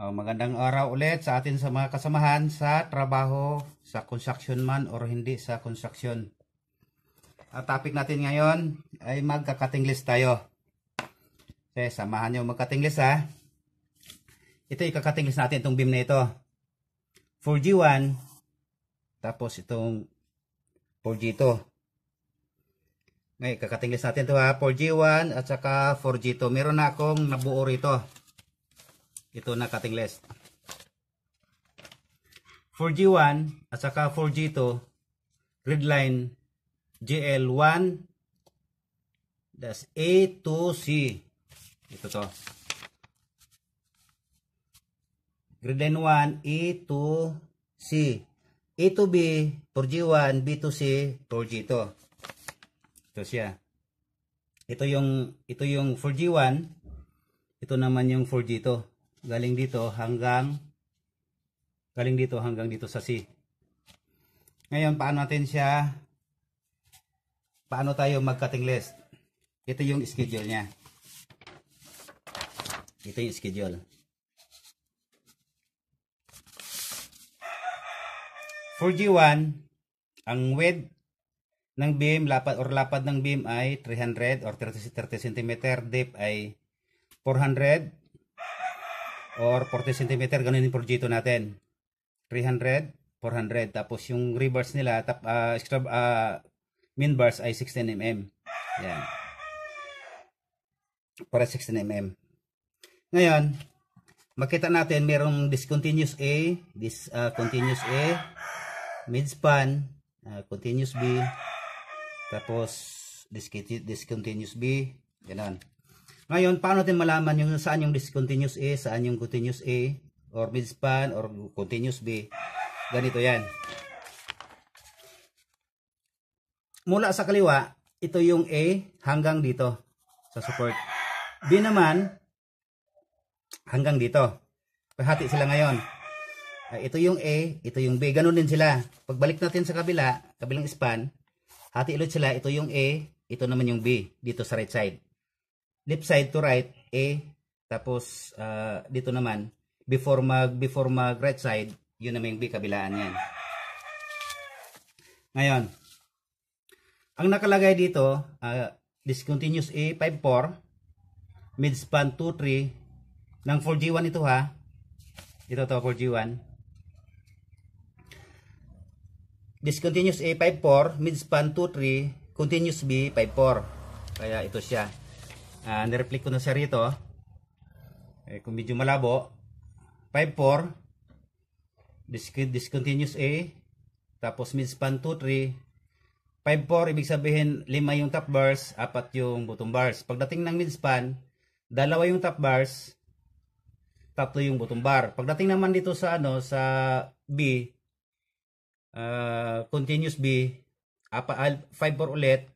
Uh, magandang araw ulit sa atin sa mga kasamahan sa trabaho, sa construction man or hindi sa construction. Ang topic natin ngayon ay list tayo. Okay, eh, samahan nyo list ha. Ito list natin itong beam na ito. 4G1 tapos itong 4G2. Ngayon, list natin ito ha. 4G1 at saka 4G2. Meron na akong nabuo rito ito na cutting list. 4G1 at saka 4G2 red line GL1 das A 2 C. Ito to. Gradline 1, A 2 C. A to B, 4G1, B 2 C, 4G 2 Ito siya. Ito yung, ito yung 4G1. Ito naman yung 4G 2 galing dito hanggang galing dito hanggang dito sa C. Ngayon, paano natin siya paano tayo mag-cutting list? Ito yung schedule niya. Ito yung schedule. For G1, ang width ng beam lapad or lapad ng beam ay 300 or 30, 30 cm, depth ay 400 or 40 cm ganun yung projecto natin 300 400 tapos yung reverse nila tap, uh, extra uh, ah, min bars ay 16 mm yan para 16 mm ngayon makita natin merong discontinuous A this uh, ah, continuous A midspan uh, continuous B tapos discontinuous B ganun ngayon, paano natin malaman yung saan yung discontinuous A, saan yung continuous A, or midspan, or continuous B. Ganito yan. Mula sa kaliwa, ito yung A hanggang dito sa support. B naman, hanggang dito. Pahati sila ngayon. Ah, ito yung A, ito yung B. Ganun din sila. Pagbalik natin sa kabila, kabilang span, hati ulit sila. Ito yung A, ito naman yung B dito sa right side left side to right A tapos uh, dito naman before mag before mag right side yun naman yung B kabilaan yan ngayon ang nakalagay dito uh, ah, discontinuous A 5-4 midspan 2-3 ng 4G1 ito ha ito to 4G1 discontinuous A 5-4 midspan 2-3 continuous B 5-4 kaya ito siya uh, ah, nireflect ko na sa rito eh, kung medyo malabo 5-4 discontinuous A tapos midspan 2-3 5-4 ibig sabihin 5 yung top bars 4 yung bottom bars pagdating ng midspan dalawa yung top bars tatlo yung bottom bar pagdating naman dito sa ano sa B uh, continuous B 5-4 ulit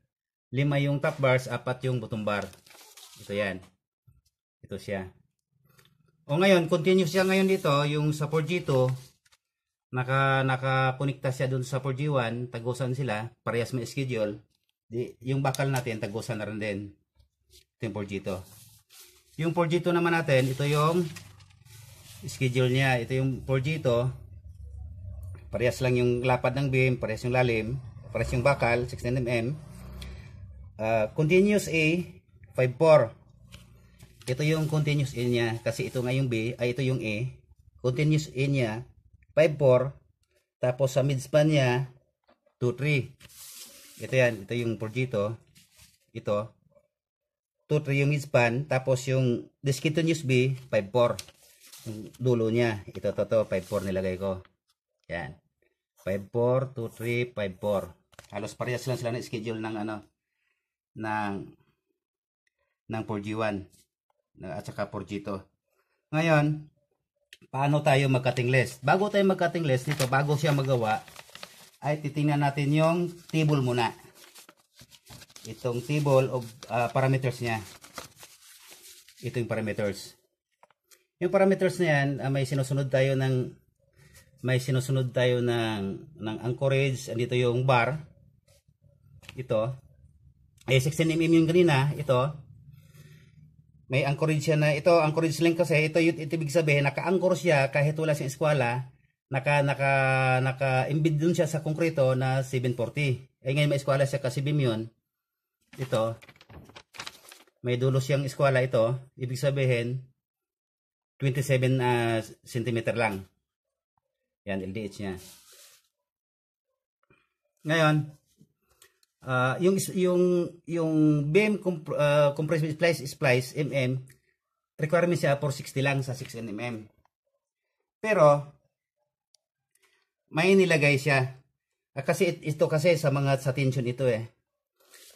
5 yung top bars 4 yung bottom bar ito yan. Ito siya. O ngayon, continue siya ngayon dito, yung sa 4G2, naka, nakakunikta siya dun sa 4G1, tagusan sila, parehas may schedule. Di, yung bakal natin, tagusan na rin din. Ito yung 4G2. Yung 4G2 naman natin, ito yung schedule niya. Ito yung 4G2, parehas lang yung lapad ng beam, parehas yung lalim, parehas yung bakal, 16mm. Uh, ah, continuous A, 5.4 ito yung continuous in niya kasi ito nga yung B ay ito yung A continuous in niya 5.4 tapos sa midspan niya 2.3 ito yan ito yung 4 projito ito 2.3 yung midspan tapos yung discontinuous B 5.4 yung dulo niya ito to to 5.4 nilagay ko yan 5.4 2.3 5.4 halos parehas lang sila na schedule ng ano ng ng 4G1 at saka 4G2. Ngayon, paano tayo mag-cutting list? Bago tayo mag-cutting list, dito, bago siya magawa, ay titingnan natin yung table muna. Itong table of uh, parameters niya. Ito yung parameters. Yung parameters na yan, uh, may sinusunod tayo ng may sinusunod tayo ng ng anchorage, andito yung bar. Ito. Ay eh, 16mm yung ganina. ito may anchorage siya na ito anchorage link kasi ito yung itibig sabihin naka-anchor siya kahit wala siyang eskwala naka naka naka embed dun siya sa konkreto na 740 ay eh, ngayon may eskwala siya kasi beam yun ito may dulo siyang eskwala ito ibig sabihin 27 uh, cm lang yan LDH niya ngayon uh, yung yung yung beam comp uh, ah, compression splice splice mm requirement siya 460 lang sa 6 mm. Pero may nilagay siya uh, kasi ito kasi sa mga sa tension ito eh.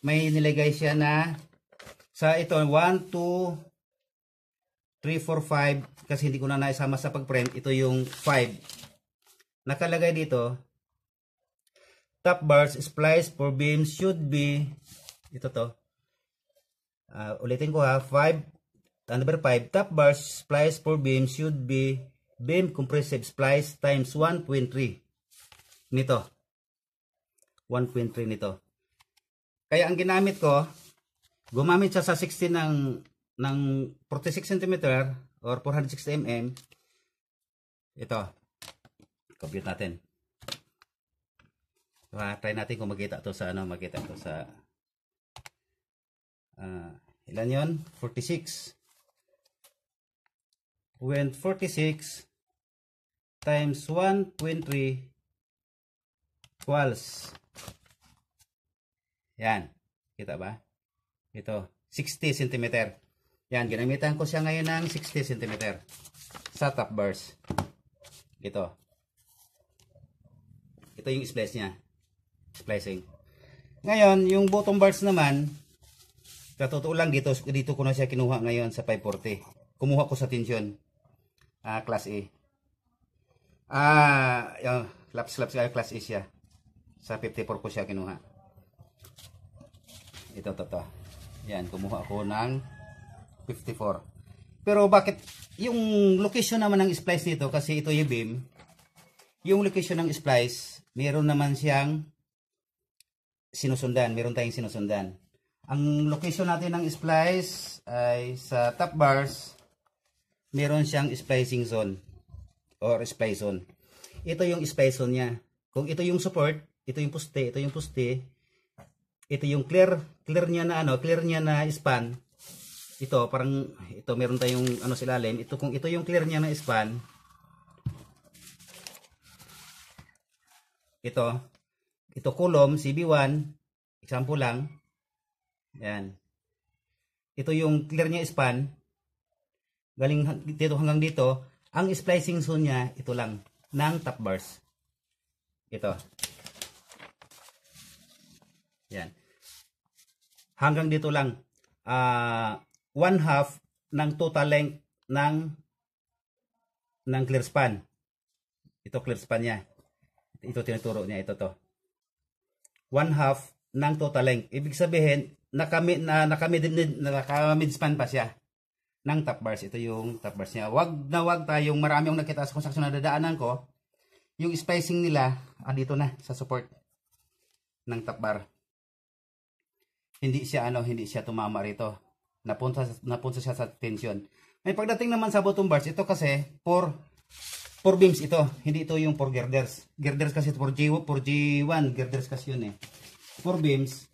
May nilagay siya na sa ito 1 2 3 4 5 kasi hindi ko na naisama sa pagprint ito yung 5. Nakalagay dito top bars splice for beam should be ito to uh, ulitin ko ha 5 ah, number 5 top bars splice for beam should be beam compressive splice times 1.3 nito 1.3 nito kaya ang ginamit ko gumamit siya sa 16 ng ng 46 cm or 460 mm ito compute natin Diba? Try natin kung magkita to sa ano, magkita to sa uh, ilan yon 46. When 46 times 1.3 equals yan. Kita ba? Ito. 60 cm. Yan. Ginamitan ko siya ngayon ng 60 cm. Sa top bars. Ito. Ito yung splice niya splicing. Ngayon, yung bottom bars naman, sa totoo lang dito, dito ko na siya kinuha ngayon sa 540. Kumuha ko sa tension. Ah, class A. Ah, yung laps laps ay ah, class A siya. Sa 54 ko siya kinuha. Ito, to, to. Yan, kumuha ako ng 54. Pero bakit, yung location naman ng splice nito, kasi ito yung beam, yung location ng splice, meron naman siyang sinusundan. Meron tayong sinusundan. Ang location natin ng splice ay sa top bars. Meron siyang splicing zone or splice zone. Ito yung splice zone niya. Kung ito yung support, ito yung poste, ito yung poste, ito yung clear, clear niya na ano, clear niya na span. Ito parang ito meron tayong ano sa ilalim. Ito kung ito yung clear niya na span. Ito ito column, CB1, example lang. Ayan. Ito yung clear niya span. Galing dito hanggang dito. Ang splicing zone niya, ito lang, ng top bars. Ito. Ayan. Hanggang dito lang. Uh, one half ng total length ng ng clear span. Ito clear span niya. Ito tinuturo niya. Ito to one half ng total length. Ibig sabihin, nakami, na, nakami, nakamid pa siya ng top bars. Ito yung top bars niya. Wag na wag tayong marami yung nakita sa construction na dadaanan ko. Yung spacing nila, ah, dito na sa support ng top bar. Hindi siya ano, hindi siya tumama rito. Napunta napunta siya sa tension. May pagdating naman sa bottom bars, ito kasi for 4 beams ito. Hindi ito yung 4 girders. Girders kasi ito 4G1, 4G1 girders kasi yun eh. 4 beams.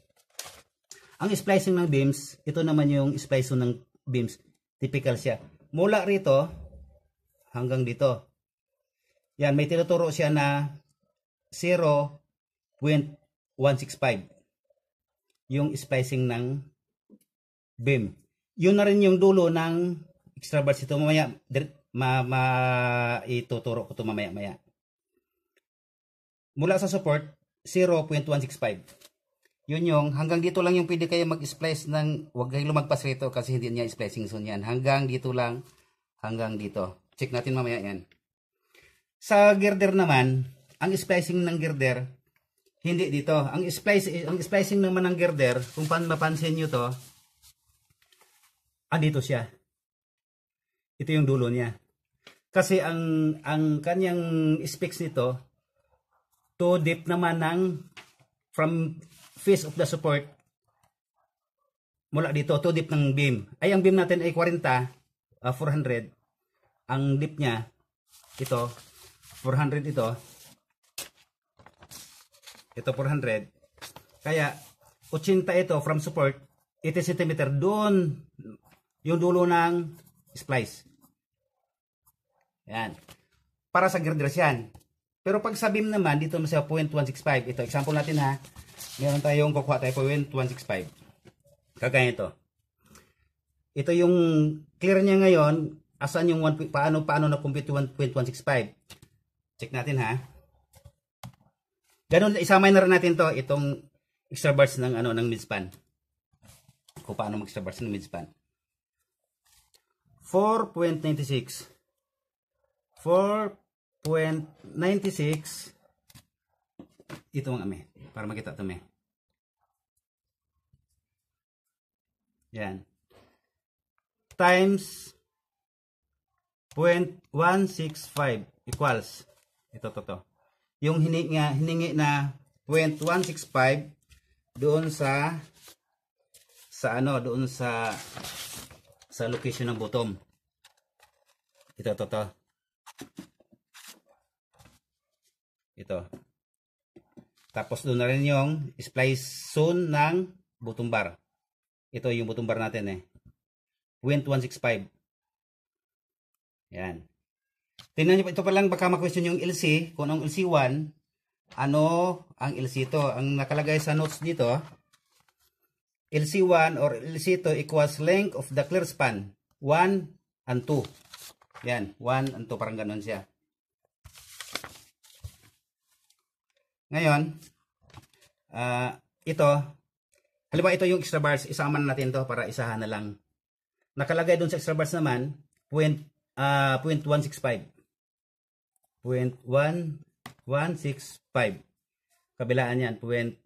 Ang splicing ng beams, ito naman yung splicing ng beams. Typical siya. Mula rito hanggang dito. Yan, may tinuturo siya na 0.165 yung splicing ng beam. Yun na rin yung dulo ng extra bars ito. Mamaya, ma, ma ituturo ko to mamaya-maya. Mula sa support, 0.165. Yun yung, hanggang dito lang yung pwede kayo mag-splice ng, huwag kayo lumagpas rito kasi hindi niya splicing zone yan. Hanggang dito lang, hanggang dito. Check natin mamaya yan. Sa girder naman, ang splicing ng girder, hindi dito. Ang, splice, ang splicing naman ng girder, kung pan mapansin nyo to, ah, dito siya. Ito yung dulo niya. Kasi ang, ang kanyang specs nito, to deep naman ng from face of the support mula dito, to deep ng beam. Ay, ang beam natin ay 40, uh, 400. Ang deep niya, ito, 400 ito. Ito 400. Kaya, 80 ito from support, 80 cm doon yung dulo ng splice. Ayan. Para sa gird yan. Pero pag sa beam naman, dito mo sa 0.165. Ito, example natin ha. Meron tayong kukuha tayo 0.165. Kagaya ito. Ito yung clear niya ngayon. Asan yung 1, paano, paano na compute 1.165? Check natin ha. Ganun, isamay na rin natin to itong extra bars ng ano ng midspan. Kung paano mag-extra bars ng midspan. 4.96 4.96 ito ang ame para makita ito may yan times 0.165 equals ito to to yung hiningi hiningi na 0.165 doon sa sa ano doon sa sa location ng bottom ito to to ito. Tapos doon na rin yung splice zone ng butumbar. Ito yung butumbar natin eh. Went 165. Yan. Tingnan nyo, ito pa lang baka ma-question yung LC. Kung anong LC1, ano ang LC ito? Ang nakalagay sa notes dito, LC1 or LC2 equals length of the clear span, 1 and 2. Yan, 1 and 2 parang ganun siya. Ngayon, uh, ito, halimbawa ito yung extra bars, isama na natin to para isahan na lang. Nakalagay doon sa extra bars naman, point, uh, point 165. Point 165. Kabilaan yan, point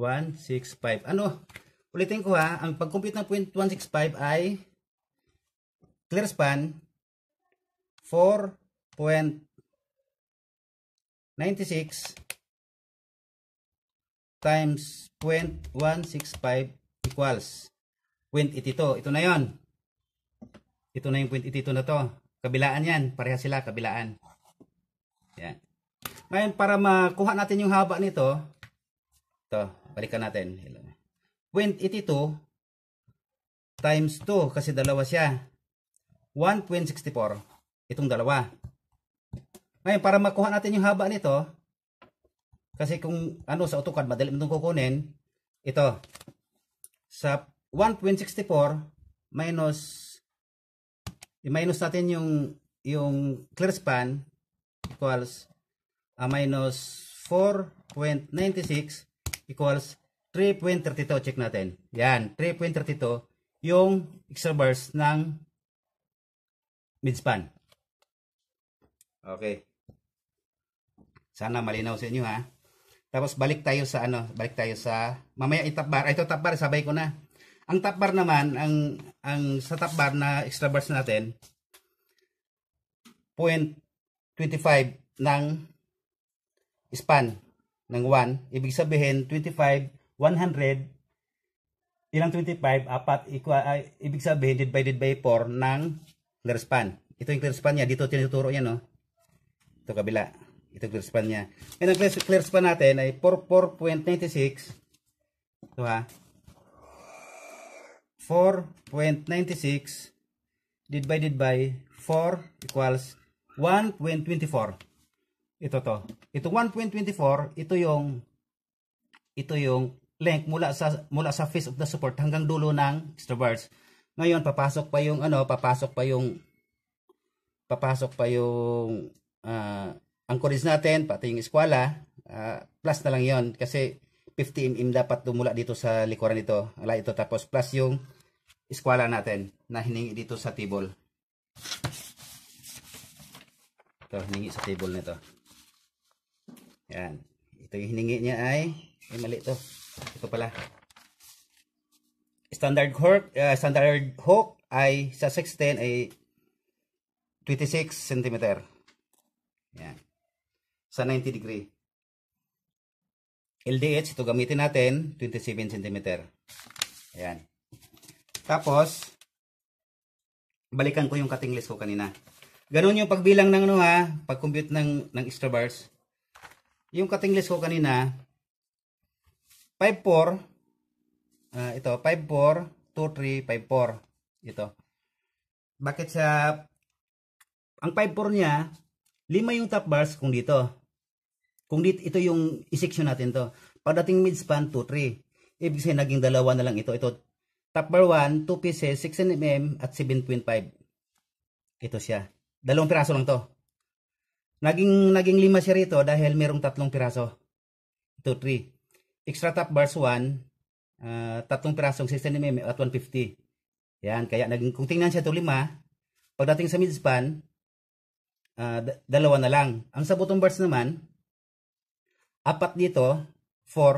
165. Ano? Ulitin ko ha, ang pag-compute ng point 165 ay clear span 4.96 times 0.165 equals 0.82. Ito na yon. Ito na yung 0.82 na to. Kabilaan yan. Pareha sila, kabilaan. Yan. Ngayon, para makuha natin yung haba nito, ito, balikan natin. 0.82 times 2 kasi dalawa siya. 1.64 itong dalawa. Ngayon, para makuha natin yung haba nito, kasi kung ano sa AutoCAD, madali mo itong kukunin, ito, sa 1.64 minus, i-minus natin yung, yung clear span equals uh, minus 4.96 equals 3.32. Check natin. Yan, 3.32 yung extra bars ng midspan. Okay. Sana malinaw sa inyo ha. Tapos balik tayo sa ano, balik tayo sa mamaya itap bar. Ito top bar, sabay ko na. Ang top bar naman, ang ang sa top bar na extra bars natin 0.25 ng span ng 1. Ibig sabihin 25 100 ilang 25 apat equal uh, ibig sabihin divided by 4 ng clear span. Ito yung clear span niya dito tinuturo niya no. Oh. Ito kabila. Ito clear span niya. And ang clear span natin ay 4.96. Ito ha. 4.96 divided by 4 equals 1.24. Ito to. Ito 1.24, ito yung ito yung length mula sa mula sa face of the support hanggang dulo ng extra Ngayon papasok pa yung ano, papasok pa yung papasok pa yung uh, ang college natin, pati yung eskwala, uh, ah, plus na lang yon kasi 50 mm dapat dumula dito sa likuran nito. Ala ito tapos plus yung eskwala natin na hiningi dito sa table. Ito, hiningi sa table nito. Yan. Ito yung hiningi niya ay, ay mali ito. Ito pala. Standard hook, uh, standard hook ay sa 16 ay 26 cm. Yan. Sa 90 degree. LDH, ito gamitin natin, 27 cm. Ayan. Tapos, balikan ko yung cutting list ko kanina. Ganun yung pagbilang ng ano ha, pag-compute ng, ng extra bars. Yung cutting list ko kanina, 5-4, uh, ah, ito, 5-4, 2-3, 5-4. Ito. Bakit sa, ang 5-4 niya, Lima yung top bars kung dito. Kung dito, ito yung i-section natin to. Pagdating mid span, 2, 3. Ibig sabihin, naging dalawa na lang ito. Ito, top bar 1, 2 pieces, 16mm at 7.5. Ito siya. Dalawang piraso lang to. Naging, naging lima siya rito dahil merong tatlong piraso. 2, 3. Extra top bars 1, uh, ah, tatlong pirasong 16mm at 150. Yan, kaya naging, kung tingnan siya to lima, pagdating sa mid span, uh, dalawa na lang. Ang sa bottom bars naman, apat dito, 4. Uh,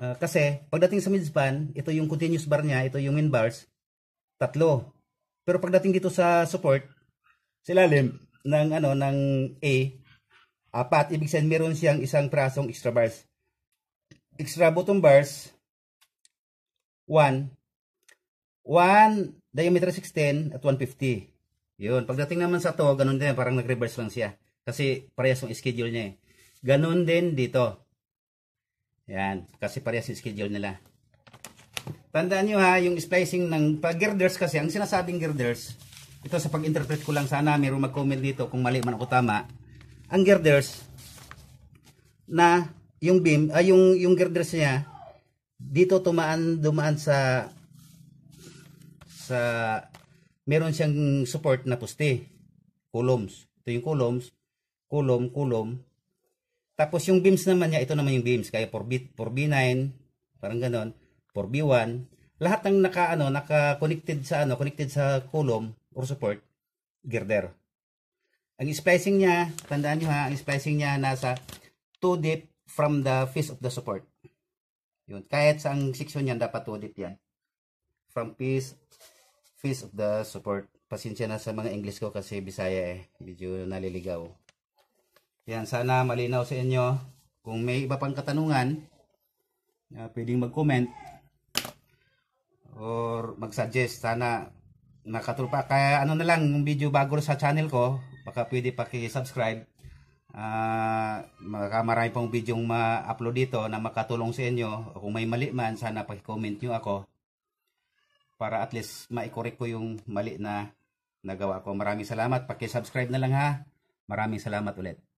ah, kasi pagdating sa midspan, ito yung continuous bar niya, ito yung in bars, tatlo. Pero pagdating dito sa support, sa ilalim ng ano ng A, apat ibig sabihin meron siyang isang prasong extra bars. Extra bottom bars 1 1 diameter 16 at 150. Yun. Pagdating naman sa to, ganun din. Parang nag-reverse lang siya. Kasi parehas yung schedule niya eh. Ganun din dito. Yan. Kasi parehas yung schedule nila. Tandaan nyo ha, yung splicing ng pag-girders kasi, ang sinasabing girders, ito sa pag-interpret ko lang sana, mayroong mag-comment dito kung mali man ako tama. Ang girders na yung beam, ay yung, yung girders niya, dito tumaan, dumaan sa sa meron siyang support na poste. Columns. Ito yung columns. Coulomb, coulomb. Tapos yung beams naman niya, ito naman yung beams. Kaya 4B, 4B9, parang ganon. 4B1. Lahat ng naka, ano, naka-connected sa, ano, connected sa coulomb or support, girder. Ang splicing niya, tandaan nyo ha, ang splicing niya nasa 2 dip from the face of the support. Yun. Kahit sa ang section yan, dapat 2 dip yan. From face Face of the support. Pasensya na sa mga English ko kasi Bisaya eh. Medyo naliligaw. Yan, sana malinaw sa inyo. Kung may iba pang katanungan, uh, pwedeng mag-comment or mag-suggest. Sana nakatulpa. Kaya ano na lang, yung video bago sa channel ko, baka pwede paki-subscribe. Uh, marami pong video ma-upload dito na makatulong sa inyo. Kung may mali man, sana paki-comment nyo ako para at least maikorek ko yung mali na nagawa ko. Maraming salamat. Paki-subscribe na lang ha. Maraming salamat ulit.